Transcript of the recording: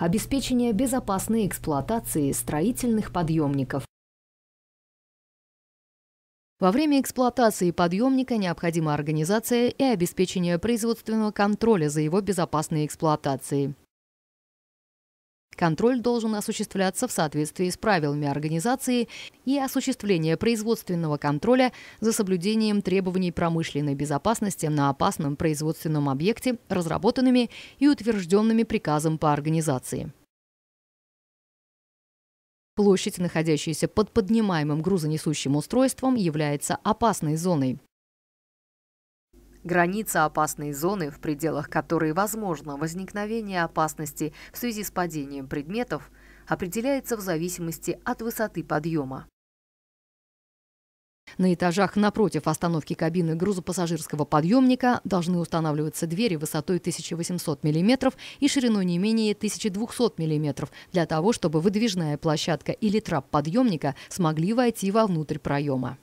обеспечение безопасной эксплуатации строительных подъемников. Во время эксплуатации подъемника необходима организация и обеспечение производственного контроля за его безопасной эксплуатацией. Контроль должен осуществляться в соответствии с правилами организации и осуществление производственного контроля за соблюдением требований промышленной безопасности на опасном производственном объекте, разработанными и утвержденными приказом по организации. Площадь, находящаяся под поднимаемым грузонесущим устройством, является опасной зоной. Граница опасной зоны, в пределах которой возможно возникновение опасности в связи с падением предметов, определяется в зависимости от высоты подъема. На этажах напротив остановки кабины грузопассажирского подъемника должны устанавливаться двери высотой 1800 мм и шириной не менее 1200 мм для того, чтобы выдвижная площадка или трап подъемника смогли войти вовнутрь проема.